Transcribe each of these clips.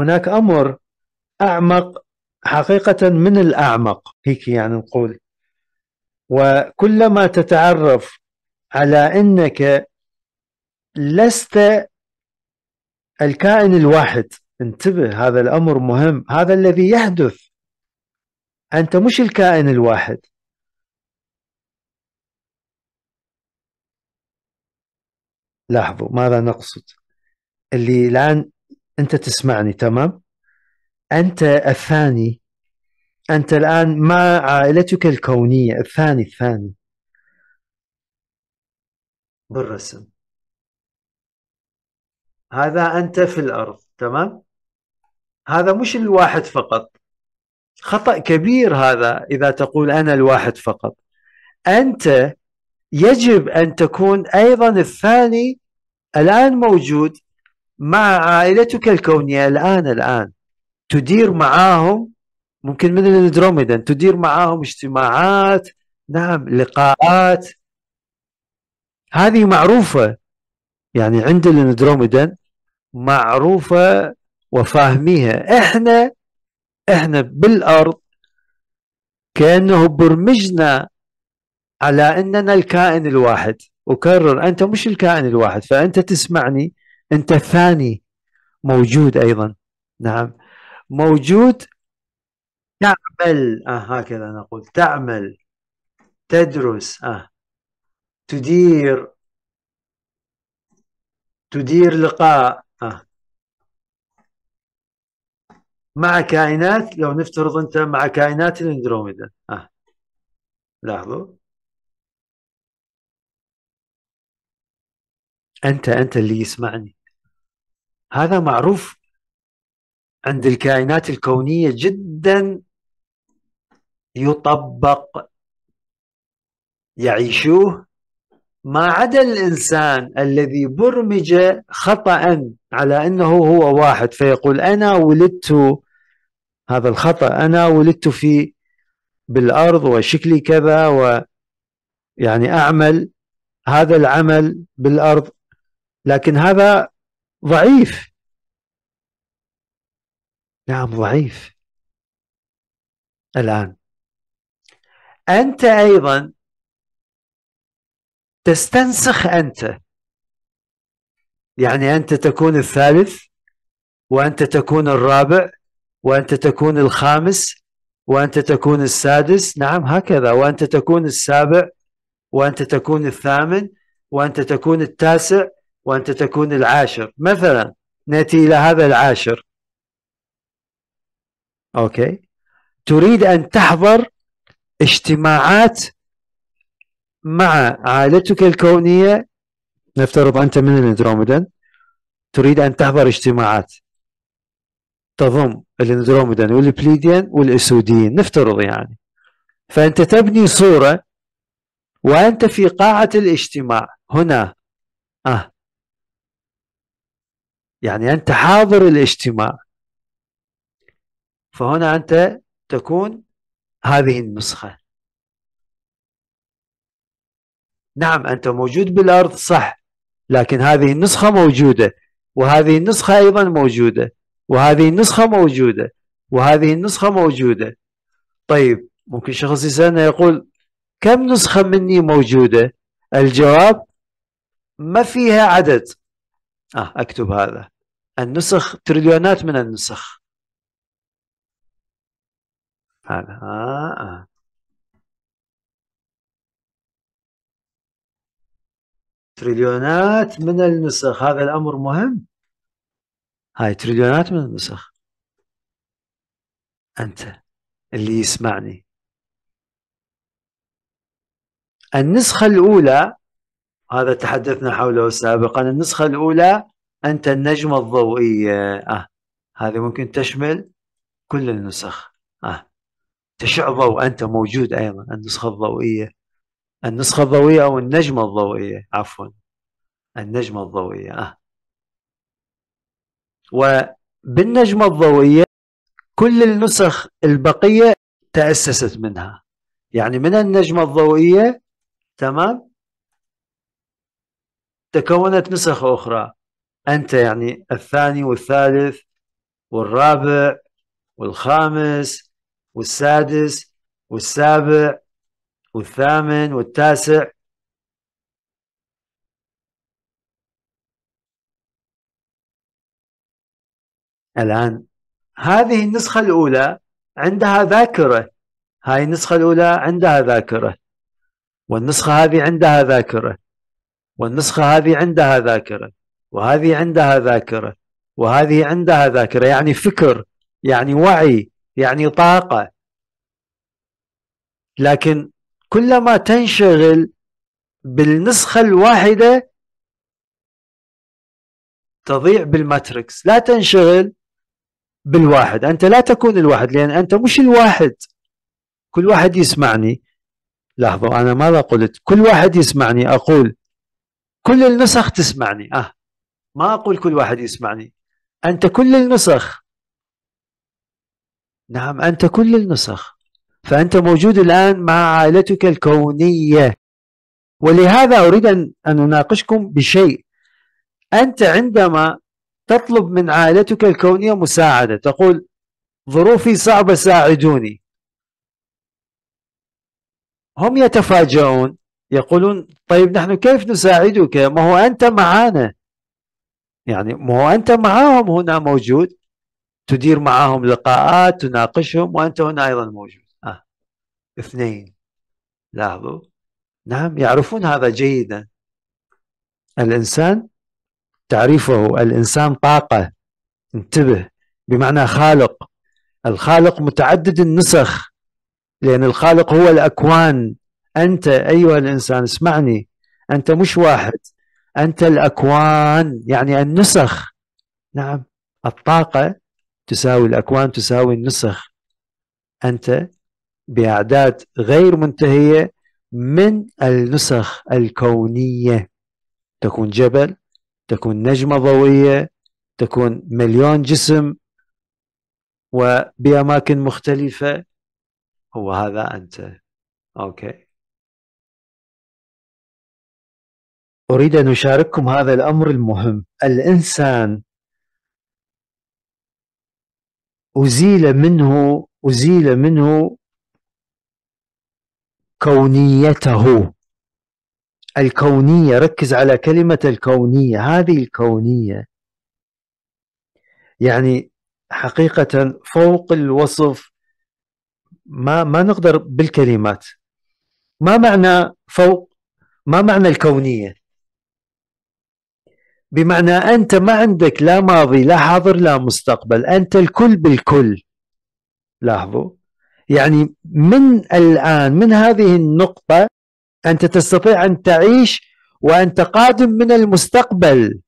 هناك أمر أعمق حقيقة من الأعمق هيك يعني نقول وكلما تتعرف على أنك لست الكائن الواحد انتبه هذا الأمر مهم هذا الذي يحدث أنت مش الكائن الواحد لاحظوا ماذا نقصد اللي الآن انت تسمعني تمام انت الثاني انت الان ما عائلتك الكونيه الثاني الثاني بالرسم هذا انت في الارض تمام هذا مش الواحد فقط خطا كبير هذا اذا تقول انا الواحد فقط انت يجب ان تكون ايضا الثاني الان موجود مع عائلتك الكونية الآن الآن تدير معاهم ممكن من الاندروميدا تدير معاهم اجتماعات نعم لقاءات هذه معروفة يعني عند الاندروميدا معروفة وفاهميها احنا احنا بالارض كانه برمجنا على اننا الكائن الواحد اكرر انت مش الكائن الواحد فانت تسمعني انت الثاني موجود ايضا نعم موجود تعمل آه هكذا نقول تعمل تدرس آه تدير تدير لقاء آه مع كائنات لو نفترض انت مع كائنات الاندروميدا آه لاحظوا انت انت اللي يسمعني هذا معروف عند الكائنات الكونية جدا يطبق يعيشوه ما عدا الإنسان الذي برمج خطأ على أنه هو واحد فيقول أنا ولدت هذا الخطأ أنا ولدت في بالأرض وشكلي كذا و يعني أعمل هذا العمل بالأرض لكن هذا ضعيف نعم ضعيف الآن أنت أيضا تستنسخ أنت يعني أنت تكون الثالث وأنت تكون الرابع وأنت تكون الخامس وأنت تكون السادس نعم هكذا وأنت تكون السابع وأنت تكون الثامن وأنت تكون التاسع وأنت تكون العاشر مثلا نأتي إلى هذا العاشر أوكي تريد أن تحضر اجتماعات مع عائلتك الكونية نفترض أنت من الاندروميدان تريد أن تحضر اجتماعات تضم الاندروميدان والبليديان والاسوديين نفترض يعني فانت تبني صوره وانت في قاعه الاجتماع هنا اه يعني أنت حاضر الاجتماع فهنا أنت تكون هذه النسخة نعم أنت موجود بالأرض صح لكن هذه النسخة موجودة وهذه النسخة أيضا موجودة وهذه النسخة موجودة وهذه النسخة موجودة طيب ممكن شخص يسألنا يقول كم نسخة مني موجودة الجواب ما فيها عدد آه أكتب هذا النسخ تريليونات من النسخ هذا آه آه. تريليونات من النسخ هذا الأمر مهم هاي تريليونات من النسخ أنت اللي يسمعني النسخة الأولى هذا تحدثنا حوله سابقا النسخة الأولى أنت النجمة الضوئية آه. هذه ممكن تشمل كل النسخ آه. تشع ضوء أنت موجود أيضا النسخة الضوئية النسخة الضوئية أو النجمة الضوئية عفوا النجمة الضوئية آه. وبالنجمة الضوئية كل النسخ البقية تأسست منها يعني من النجمة الضوئية تمام تكونت نسخ أخرى أنت يعني الثاني والثالث والرابع والخامس والسادس والسابع والثامن والتاسع الآن هذه النسخة الأولى عندها ذاكرة هاي النسخة الأولى عندها ذاكرة والنسخة هذه عندها ذاكرة والنسخة هذه عندها ذاكرة وهذه عندها ذاكرة وهذه عندها ذاكرة يعني فكر يعني وعي يعني طاقة لكن كلما تنشغل بالنسخة الواحدة تضيع بالماتريكس لا تنشغل بالواحد أنت لا تكون الواحد لأن أنت مش الواحد كل واحد يسمعني لحظة أنا ماذا قلت كل واحد يسمعني أقول كل النسخ تسمعني أه ما أقول كل واحد يسمعني أنت كل النسخ نعم أنت كل النسخ فأنت موجود الآن مع عائلتك الكونية ولهذا أريد أن أناقشكم بشيء أنت عندما تطلب من عائلتك الكونية مساعدة تقول ظروفي صعبة ساعدوني هم يتفاجؤون يقولون طيب نحن كيف نساعدك ما هو أنت معانا يعني ما هو أنت معاهم هنا موجود تدير معاهم لقاءات تناقشهم وأنت هنا أيضا موجود آه. اثنين لاحظوا نعم يعرفون هذا جيدا الإنسان تعريفه الإنسان طاقة انتبه بمعنى خالق الخالق متعدد النسخ لأن الخالق هو الأكوان أنت أيها الإنسان اسمعني أنت مش واحد أنت الأكوان يعني النسخ نعم الطاقة تساوي الأكوان تساوي النسخ أنت بأعداد غير منتهية من النسخ الكونية تكون جبل تكون نجمة ضوئية تكون مليون جسم وبأماكن مختلفة هو هذا أنت أوكي أريد أن أشارككم هذا الأمر المهم الإنسان أزيل منه أزيل منه كونيته الكونية ركز على كلمة الكونية هذه الكونية يعني حقيقة فوق الوصف ما ما نقدر بالكلمات ما معنى فوق ما معنى الكونية بمعنى أنت ما عندك لا ماضي لا حاضر لا مستقبل أنت الكل بالكل لاحظوا يعني من الآن من هذه النقطة أنت تستطيع أن تعيش وأنت قادم من المستقبل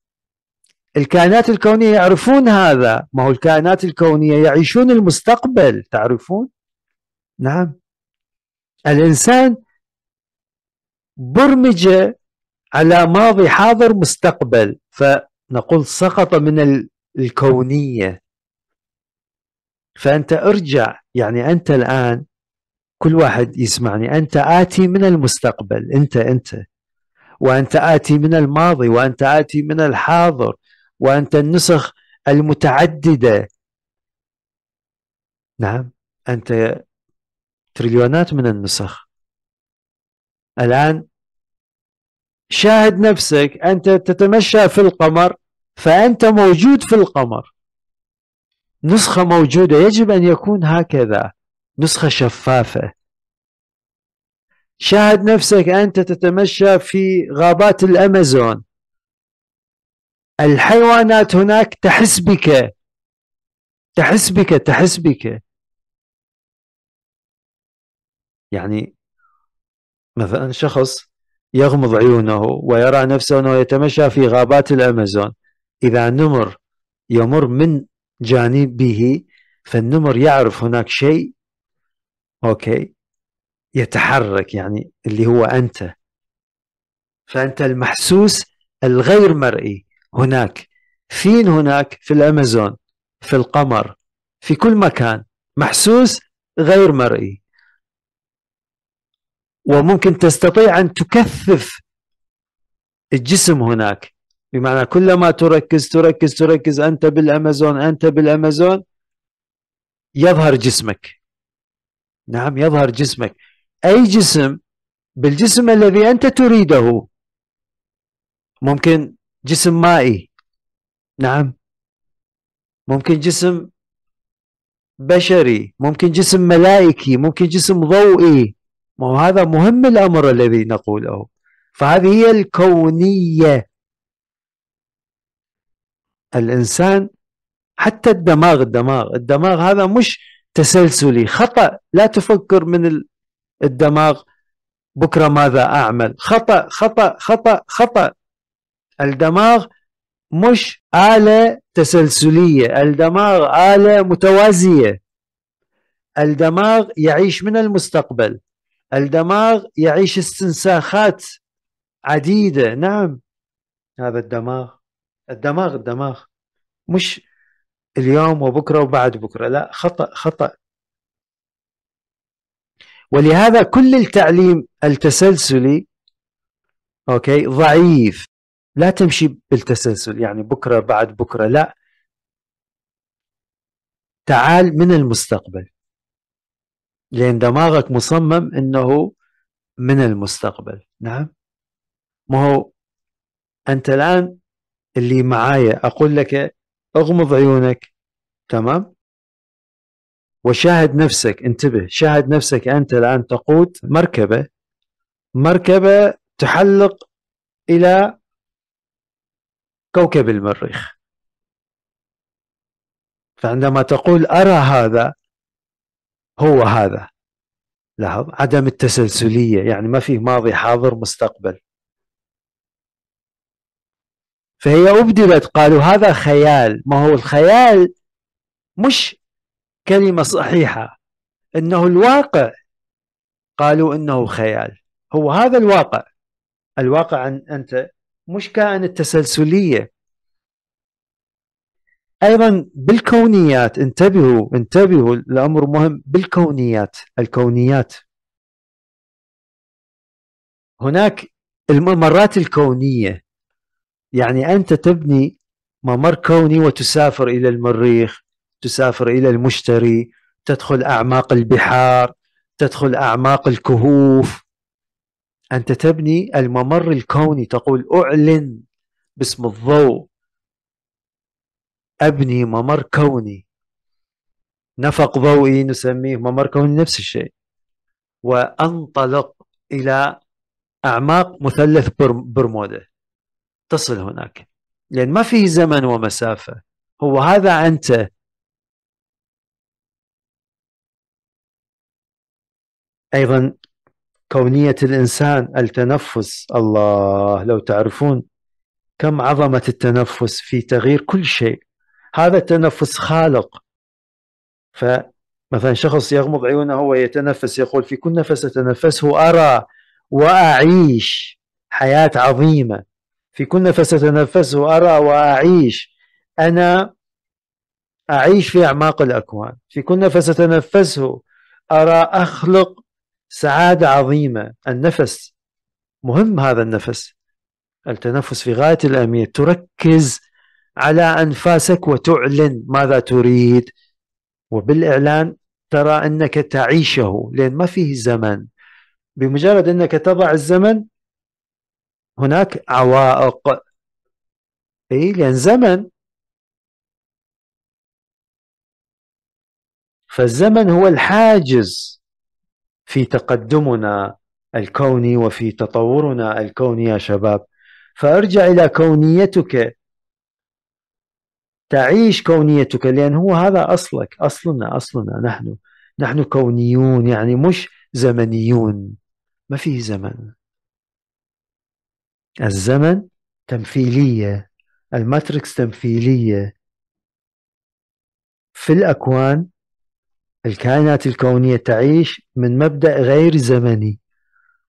الكائنات الكونية يعرفون هذا ما هو الكائنات الكونية يعيشون المستقبل تعرفون نعم الإنسان برمجه على ماضي حاضر مستقبل فنقول سقط من الكونية فأنت ارجع يعني أنت الآن كل واحد يسمعني أنت آتي من المستقبل أنت أنت وأنت آتي من الماضي وأنت آتي من الحاضر وأنت النسخ المتعددة نعم أنت تريليونات من النسخ الآن شاهد نفسك أنت تتمشى في القمر فأنت موجود في القمر نسخة موجودة يجب أن يكون هكذا نسخة شفافة شاهد نفسك أنت تتمشى في غابات الأمازون الحيوانات هناك تحس بك تحس بك تحس بك يعني مثلا شخص يغمض عيونه ويرى نفسه أنه يتمشى في غابات الأمازون إذا النمر يمر من جانبه فالنمر يعرف هناك شيء أوكي يتحرك يعني اللي هو أنت فأنت المحسوس الغير مرئي هناك فين هناك في الأمازون في القمر في كل مكان محسوس غير مرئي نعم. وممكن تستطيع أن تكثف الجسم هناك بمعنى كلما تركز تركز تركز أنت بالأمازون أنت بالأمازون يظهر جسمك نعم يظهر جسمك أي جسم بالجسم الذي أنت تريده ممكن جسم مائي نعم ممكن جسم بشري ممكن جسم ملائكي ممكن جسم ضوئي وهذا مهم الأمر الذي نقوله فهذه هي الكونية الإنسان حتى الدماغ الدماغ الدماغ هذا مش تسلسلي خطأ لا تفكر من الدماغ بكرة ماذا أعمل خطأ خطأ خطأ خطأ الدماغ مش آلة تسلسلية الدماغ آلة متوازية الدماغ يعيش من المستقبل الدماغ يعيش استنساخات عديدة نعم هذا الدماغ الدماغ الدماغ مش اليوم وبكرة وبعد بكرة لا خطأ خطأ ولهذا كل التعليم التسلسلي أوكي ضعيف لا تمشي بالتسلسل يعني بكرة بعد بكرة لا تعال من المستقبل لأن دماغك مصمم أنه من المستقبل نعم ما هو أنت الآن اللي معايا أقول لك اغمض عيونك تمام وشاهد نفسك انتبه شاهد نفسك أنت الآن تقود مركبة مركبة تحلق إلى كوكب المريخ فعندما تقول أرى هذا هو هذا لاحظ عدم التسلسليه يعني ما فيه ماضي حاضر مستقبل فهي أبدلت قالوا هذا خيال ما هو الخيال مش كلمة صحيحة إنه الواقع قالوا إنه خيال هو هذا الواقع الواقع أنت مش كائن التسلسلية ايضا بالكونيات انتبهوا انتبهوا الامر مهم بالكونيات الكونيات هناك الممرات الكونيه يعني انت تبني ممر كوني وتسافر الى المريخ تسافر الى المشتري تدخل اعماق البحار تدخل اعماق الكهوف انت تبني الممر الكوني تقول اعلن باسم الضوء أبني ممر كوني نفق ضوئي نسميه ممر كوني نفس الشيء وأنطلق إلى أعماق مثلث برمودا تصل هناك لأن ما فيه زمن ومسافة هو هذا أنت أيضا كونية الإنسان التنفس الله لو تعرفون كم عظمة التنفس في تغيير كل شيء هذا التنفس خالق فمثلا شخص يغمض عيونه هو يتنفس يقول في كل نفس أتنفسه أرى وأعيش حياة عظيمة في كل نفس أتنفسه أرى وأعيش أنا أعيش في أعماق الأكوان في كل نفس أتنفسه أرى أخلق سعادة عظيمة النفس مهم هذا النفس التنفس في غاية الأهمية تركز على انفاسك وتعلن ماذا تريد وبالاعلان ترى انك تعيشه لان ما فيه زمن بمجرد انك تضع الزمن هناك عوائق اي لان زمن فالزمن هو الحاجز في تقدمنا الكوني وفي تطورنا الكوني يا شباب فارجع الى كونيتك تعيش كونيتك لأن هو هذا أصلك أصلنا أصلنا نحن نحن كونيون يعني مش زمنيون ما في زمن الزمن تمثيلية الماتريكس تمثيلية في الأكوان الكائنات الكونية تعيش من مبدأ غير زمني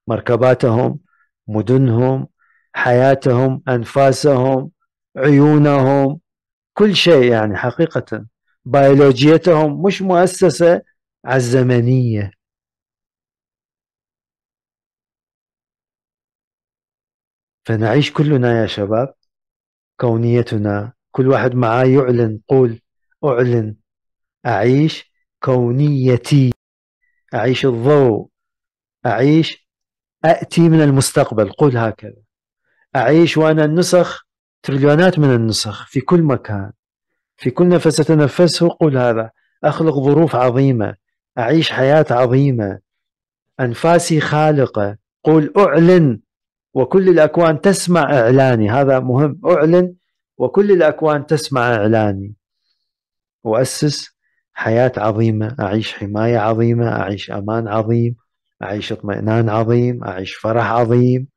مركباتهم مدنهم حياتهم أنفاسهم عيونهم كل شيء يعني حقيقة بيولوجيتهم مش مؤسسة على الزمنية فنعيش كلنا يا شباب كونيتنا كل واحد معاه يعلن قول أعلن أعيش كونيتي أعيش الضوء أعيش أأتي من المستقبل قل هكذا أعيش وأنا النسخ تريليونات من النسخ في كل مكان في كل نفس أتنفسه قل هذا أخلق ظروف عظيمة أعيش حياة عظيمة أنفاسي خالقة قل أعلن وكل الأكوان تسمع إعلاني هذا مهم أعلن وكل الأكوان تسمع إعلاني وأسس حياة عظيمة أعيش حماية عظيمة أعيش أمان عظيم أعيش اطمئنان عظيم أعيش فرح عظيم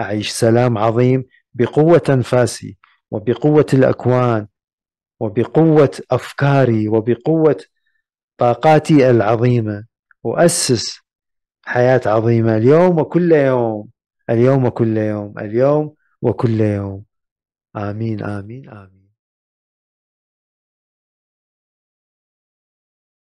أعيش سلام عظيم بقوة أنفاسي وبقوة الأكوان وبقوة أفكاري وبقوة طاقاتي العظيمة وأسس حياة عظيمة اليوم وكل يوم اليوم وكل يوم اليوم وكل يوم آمين آمين آمين